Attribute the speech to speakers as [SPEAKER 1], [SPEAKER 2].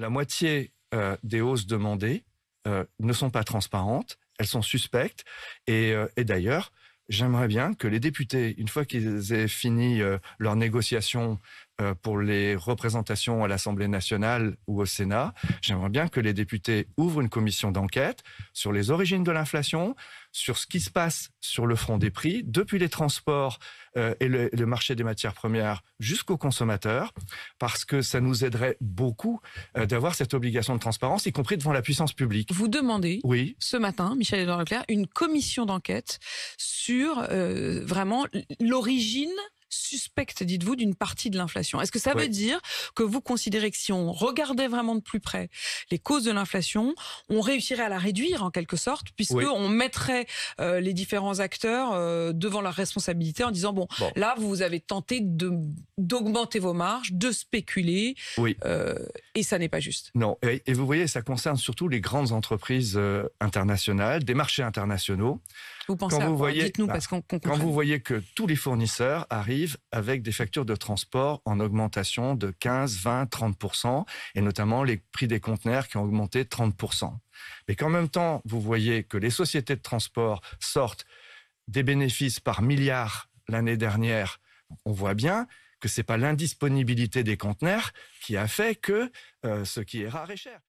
[SPEAKER 1] la moitié euh, des hausses demandées euh, ne sont pas transparentes, elles sont suspectes. Euh, et, d'ailleurs, j'aimerais bien que les députés, une fois qu'ils aient fini leurs négociations euh, pour les représentations à l'Assemblée nationale ou au Sénat, j'aimerais bien que les députés ouvrent une commission d'enquête sur les origines de l'inflation, sur ce qui se passe sur le front des prix, depuis les transports euh, et le, marché des matières premières jusqu'aux consommateurs, parce que ça nous aiderait beaucoup euh, d'avoir cette obligation de transparence, y compris devant la puissance publique. Vous demandez, oui.
[SPEAKER 2] ce matin, Michel Leclerc, une commission d'enquête sur vraiment l'origine suspecte, dites-vous, d'une partie de l'inflation. Est-ce que ça veut dire que vous considérez que si on regardait vraiment de plus près les causes de l'inflation, on réussirait à la réduire en quelque sorte, puisque on mettrait euh, les différents acteurs euh, devant leurs responsabilité en disant bon, là vous avez tenté d'augmenter vos marges, de spéculer,
[SPEAKER 1] euh, et ça n'est pas juste. Non, et, vous voyez, ça concerne surtout les grandes entreprises internationales, des marchés internationaux.
[SPEAKER 2] Vous pensez dites-nous bah, parce qu'on quand vous
[SPEAKER 1] voyez que tous les fournisseurs arrivent avec des factures de transport en augmentation de 15, 20, 30 et notamment les prix des conteneurs qui ont augmenté 30 Mais qu'en même temps, vous voyez que les sociétés de transport sortent des bénéfices par milliard l'année dernière, on voit bien que ce n'est pas l'indisponibilité des conteneurs qui a fait que euh, ce qui est rare est cher.